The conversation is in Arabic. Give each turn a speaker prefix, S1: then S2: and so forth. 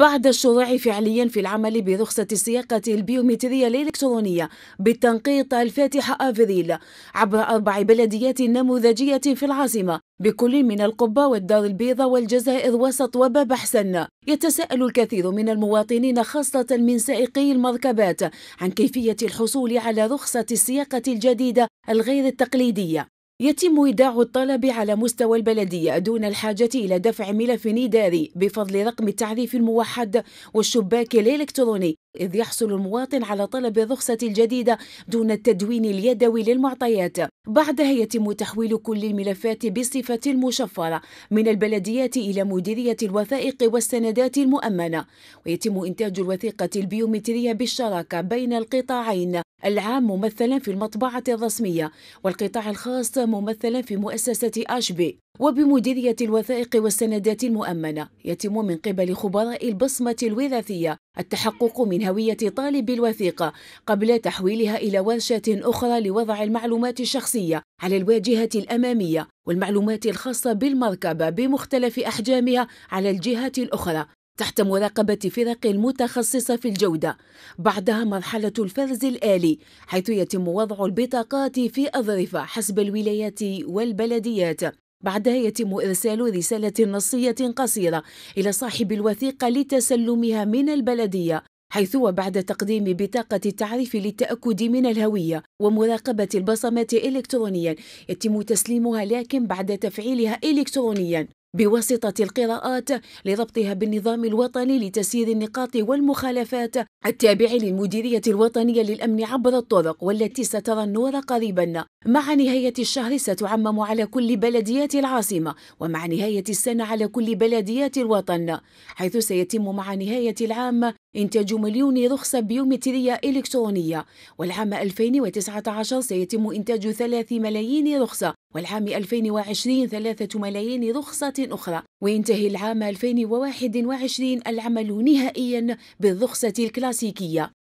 S1: بعد الشروع فعليا في العمل برخصة السياقة البيومترية الإلكترونية بالتنقيط الفاتحة أفريل عبر أربع بلديات نموذجية في العاصمة بكل من القبة والدار البيضاء والجزائر وسط وباب حسن يتساءل الكثير من المواطنين خاصة من سائقي المركبات عن كيفية الحصول على رخصة السياقة الجديدة الغير التقليدية يتم إيداع الطلب على مستوى البلدية دون الحاجة إلى دفع ملف إداري بفضل رقم التعريف الموحد والشباك الإلكتروني إذ يحصل المواطن على طلب الرخصة الجديدة دون التدوين اليدوي للمعطيات بعدها يتم تحويل كل الملفات بصفة مشفرة من البلديات إلى مديرية الوثائق والسندات المؤمنة ويتم إنتاج الوثيقة البيومترية بالشراكة بين القطاعين العام ممثلا في المطبعة الرسمية والقطاع الخاص ممثلا في مؤسسة أشبي وبمديرية الوثائق والسندات المؤمنة يتم من قبل خبراء البصمة الوراثية التحقق من هوية طالب الوثيقة قبل تحويلها إلى ورشة أخرى لوضع المعلومات الشخصية على الواجهة الأمامية والمعلومات الخاصة بالمركبة بمختلف أحجامها على الجهة الأخرى تحت مراقبة فرق متخصصة في الجودة بعدها مرحلة الفرز الآلي حيث يتم وضع البطاقات في أظرفة حسب الولايات والبلديات بعدها يتم إرسال رسالة نصية قصيرة إلى صاحب الوثيقة لتسلمها من البلدية حيث وبعد تقديم بطاقة التعريف للتأكد من الهوية ومراقبة البصمات إلكترونيا يتم تسليمها لكن بعد تفعيلها إلكترونيا بواسطة القراءات لربطها بالنظام الوطني لتسيير النقاط والمخالفات التابع للمديرية الوطنية للأمن عبر الطرق والتي سترى النور قريبا مع نهاية الشهر ستعمم على كل بلديات العاصمة ومع نهاية السنة على كل بلديات الوطن حيث سيتم مع نهاية العام إنتاج مليون رخصة بيومترية إلكترونية والعام 2019 سيتم إنتاج 3 ملايين رخصة والعام 2020 ثلاثة ملايين رخصة أخرى وينتهي العام 2021 العمل نهائيا بالرخصة الكلاسيكية